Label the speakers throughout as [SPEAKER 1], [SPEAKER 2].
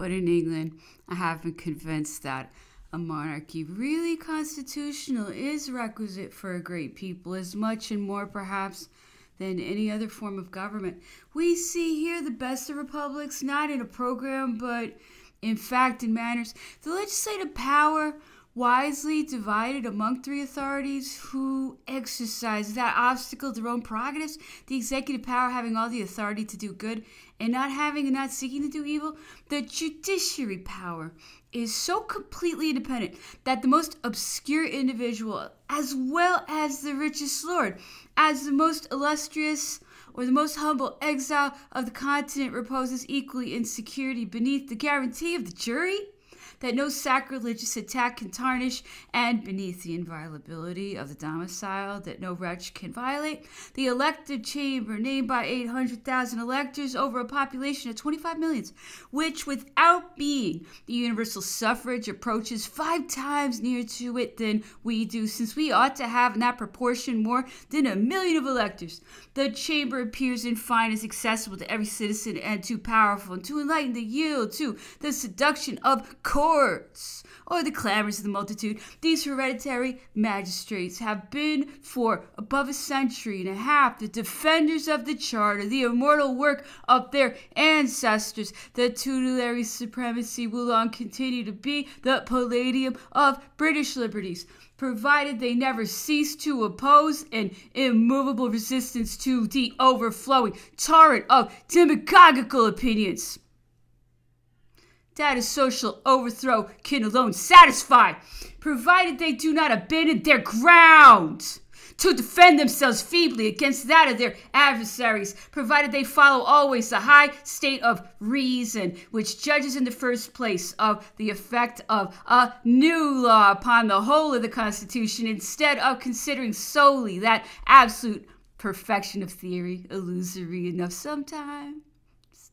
[SPEAKER 1] But in England, I have been convinced that a monarchy really constitutional is requisite for a great people as much and more perhaps than any other form of government. We see here the best of republics, not in a program, but in fact, in manners. The legislative power wisely divided among three authorities who exercise that obstacle to their own prerogatives, the executive power having all the authority to do good, and not having and not seeking to do evil, the judiciary power is so completely independent that the most obscure individual, as well as the richest lord, as the most illustrious or the most humble exile of the continent, reposes equally in security beneath the guarantee of the jury? that no sacrilegious attack can tarnish, and beneath the inviolability of the domicile that no wretch can violate, the elective chamber named by 800,000 electors over a population of 25 millions, which without being the universal suffrage approaches five times nearer to it than we do, since we ought to have in that proportion more than a million of electors. The chamber appears in fine as accessible to every citizen and too powerful and too enlightened to yield to the seduction of court courts or oh, the clamors of the multitude, these hereditary magistrates have been for above a century and a half the defenders of the Charter, the immortal work of their ancestors. The tutelary supremacy will long continue to be the palladium of British liberties provided they never cease to oppose an immovable resistance to the overflowing torrent of demagogical opinions. That a social overthrow can alone satisfy, provided they do not abandon their ground to defend themselves feebly against that of their adversaries, provided they follow always the high state of reason, which judges in the first place of the effect of a new law upon the whole of the Constitution, instead of considering solely that absolute perfection of theory, illusory enough sometimes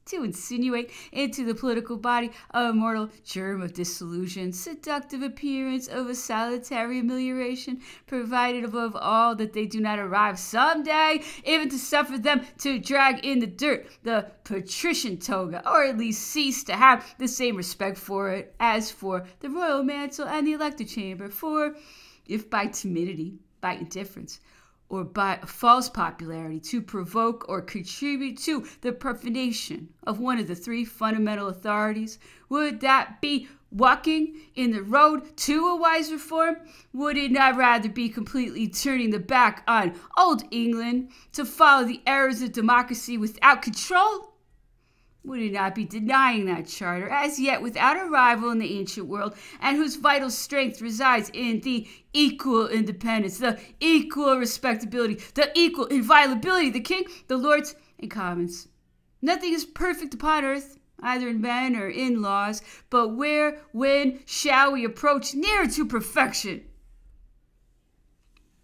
[SPEAKER 1] to insinuate into the political body a mortal germ of disillusion, seductive appearance of a solitary amelioration, provided above all that they do not arrive someday, even to suffer them to drag in the dirt the patrician toga, or at least cease to have the same respect for it as for the royal mantle and the elector chamber, for if by timidity, by indifference, or by false popularity to provoke or contribute to the profanation of one of the three fundamental authorities? Would that be walking in the road to a wise reform? Would it not rather be completely turning the back on old England to follow the errors of democracy without control? would he not be denying that charter, as yet without a rival in the ancient world, and whose vital strength resides in the equal independence, the equal respectability, the equal inviolability of the king, the lords, and commons? Nothing is perfect upon earth, either in men or in laws, but where, when shall we approach near to perfection?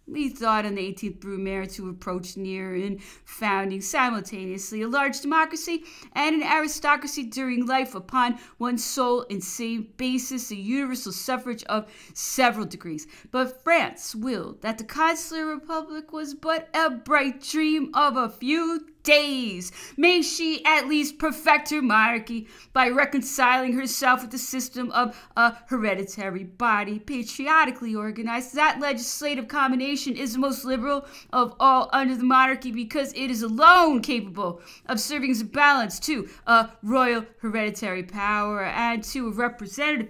[SPEAKER 1] We thought on the 18th Brumaire to approach near and founding simultaneously a large democracy and an aristocracy during life upon one sole and same basis, a universal suffrage of several degrees. But France willed that the consular republic was but a bright dream of a few days. May she at least perfect her monarchy by reconciling herself with the system of a hereditary body patriotically organized. That legislative combination is the most liberal of all under the monarchy because it is alone capable of serving as a balance to a royal hereditary power and to a representative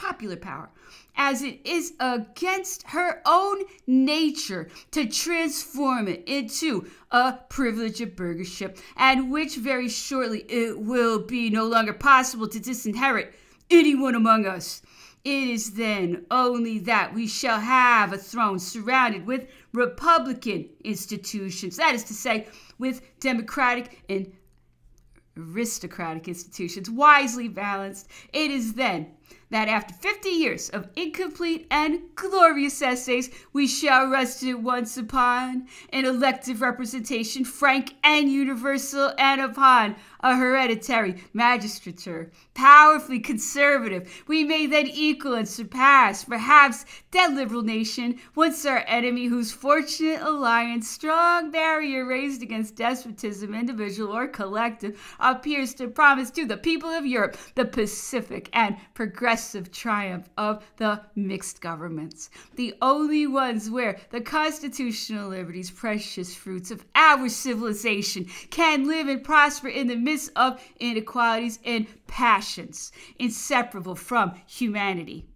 [SPEAKER 1] popular power, as it is against her own nature to transform it into a privilege of burghership, and which very shortly it will be no longer possible to disinherit anyone among us. It is then only that we shall have a throne surrounded with republican institutions, that is to say, with democratic and aristocratic institutions, wisely balanced. It is then that after 50 years of incomplete and glorious essays, we shall rest it once upon an elective representation, frank and universal, and upon a hereditary magistrature, powerfully conservative. We may then equal and surpass, perhaps, that liberal nation, once our enemy, whose fortunate alliance, strong barrier raised against despotism, individual or collective, appears to promise to the people of Europe the pacific and progressive progressive triumph of the mixed governments, the only ones where the constitutional liberties, precious fruits of our civilization, can live and prosper in the midst of inequalities and passions inseparable from humanity.